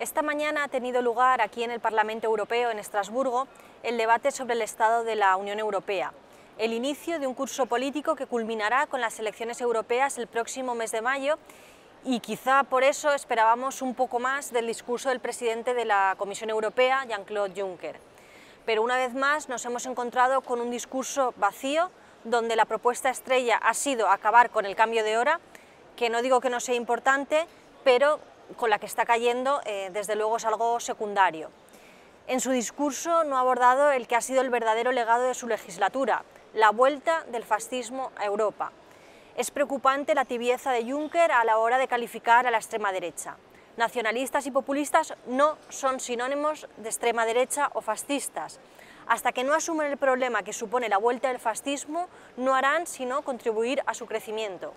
Esta mañana ha tenido lugar aquí en el Parlamento Europeo, en Estrasburgo, el debate sobre el estado de la Unión Europea, el inicio de un curso político que culminará con las elecciones europeas el próximo mes de mayo y quizá por eso esperábamos un poco más del discurso del presidente de la Comisión Europea, Jean-Claude Juncker. Pero una vez más nos hemos encontrado con un discurso vacío, donde la propuesta estrella ha sido acabar con el cambio de hora, que no digo que no sea importante, pero con la que está cayendo, eh, desde luego es algo secundario. En su discurso no ha abordado el que ha sido el verdadero legado de su legislatura, la vuelta del fascismo a Europa. Es preocupante la tibieza de Juncker a la hora de calificar a la extrema derecha. Nacionalistas y populistas no son sinónimos de extrema derecha o fascistas. Hasta que no asumen el problema que supone la vuelta del fascismo, no harán sino contribuir a su crecimiento.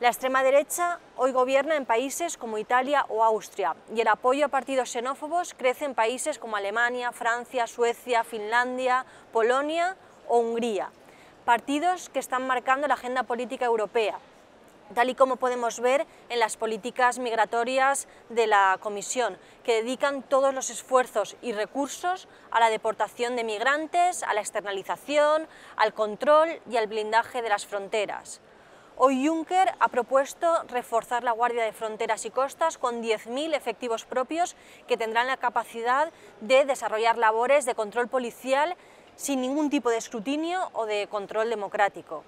La extrema derecha hoy gobierna en países como Italia o Austria y el apoyo a partidos xenófobos crece en países como Alemania, Francia, Suecia, Finlandia, Polonia o Hungría. Partidos que están marcando la agenda política europea, tal y como podemos ver en las políticas migratorias de la Comisión, que dedican todos los esfuerzos y recursos a la deportación de migrantes, a la externalización, al control y al blindaje de las fronteras. Hoy Juncker ha propuesto reforzar la Guardia de Fronteras y Costas con 10.000 efectivos propios que tendrán la capacidad de desarrollar labores de control policial sin ningún tipo de escrutinio o de control democrático.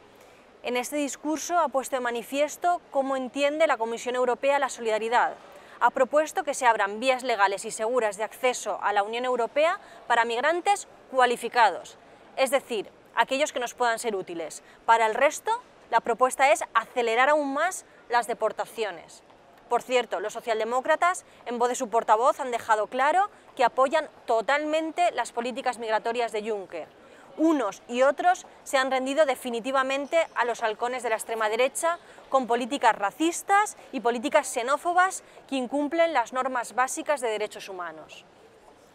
En este discurso ha puesto de manifiesto cómo entiende la Comisión Europea la solidaridad. Ha propuesto que se abran vías legales y seguras de acceso a la Unión Europea para migrantes cualificados, es decir, aquellos que nos puedan ser útiles. Para el resto, la propuesta es acelerar aún más las deportaciones. Por cierto, los socialdemócratas, en voz de su portavoz, han dejado claro que apoyan totalmente las políticas migratorias de Juncker. Unos y otros se han rendido definitivamente a los halcones de la extrema derecha con políticas racistas y políticas xenófobas que incumplen las normas básicas de derechos humanos.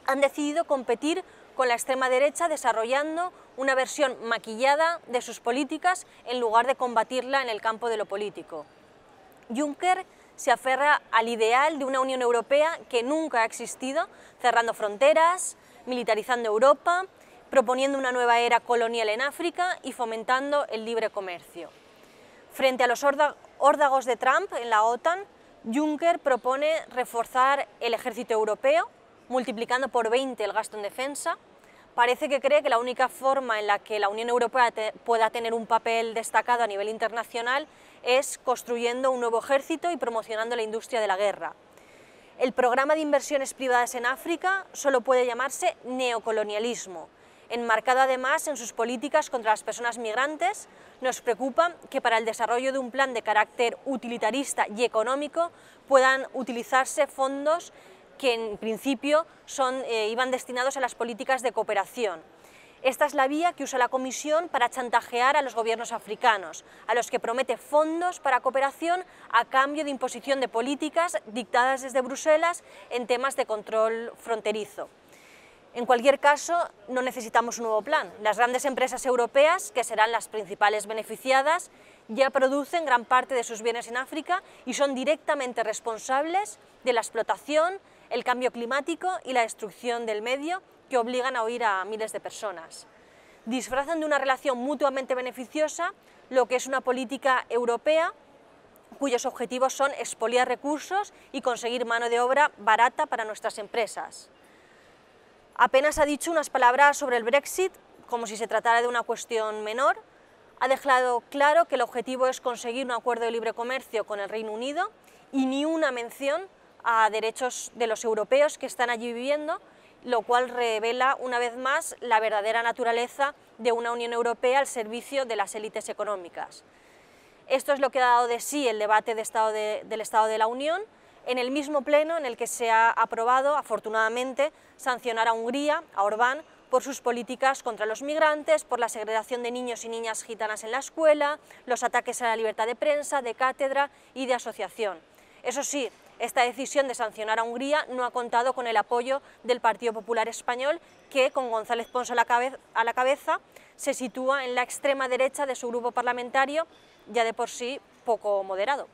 Han decidido competir con la extrema derecha desarrollando una versión maquillada de sus políticas en lugar de combatirla en el campo de lo político. Juncker se aferra al ideal de una Unión Europea que nunca ha existido, cerrando fronteras, militarizando Europa, proponiendo una nueva era colonial en África y fomentando el libre comercio. Frente a los órdagos de Trump en la OTAN, Juncker propone reforzar el ejército europeo, multiplicando por 20 el gasto en defensa, parece que cree que la única forma en la que la Unión Europea pueda tener un papel destacado a nivel internacional es construyendo un nuevo ejército y promocionando la industria de la guerra. El programa de inversiones privadas en África solo puede llamarse neocolonialismo, enmarcado además en sus políticas contra las personas migrantes, nos preocupa que para el desarrollo de un plan de carácter utilitarista y económico puedan utilizarse fondos que en principio son, eh, iban destinados a las políticas de cooperación. Esta es la vía que usa la Comisión para chantajear a los gobiernos africanos, a los que promete fondos para cooperación a cambio de imposición de políticas dictadas desde Bruselas en temas de control fronterizo. En cualquier caso, no necesitamos un nuevo plan. Las grandes empresas europeas, que serán las principales beneficiadas, ya producen gran parte de sus bienes en África y son directamente responsables de la explotación, el cambio climático y la destrucción del medio que obligan a huir a miles de personas. Disfrazan de una relación mutuamente beneficiosa lo que es una política europea cuyos objetivos son expoliar recursos y conseguir mano de obra barata para nuestras empresas. Apenas ha dicho unas palabras sobre el Brexit, como si se tratara de una cuestión menor. Ha dejado claro que el objetivo es conseguir un acuerdo de libre comercio con el Reino Unido y ni una mención a derechos de los europeos que están allí viviendo, lo cual revela una vez más la verdadera naturaleza de una Unión Europea al servicio de las élites económicas. Esto es lo que ha dado de sí el debate del Estado de la Unión, en el mismo pleno en el que se ha aprobado, afortunadamente, sancionar a Hungría, a Orbán, por sus políticas contra los migrantes, por la segregación de niños y niñas gitanas en la escuela, los ataques a la libertad de prensa, de cátedra y de asociación. Eso sí, esta decisión de sancionar a Hungría no ha contado con el apoyo del Partido Popular Español, que con González Pons a la, cabeza, a la cabeza se sitúa en la extrema derecha de su grupo parlamentario, ya de por sí poco moderado.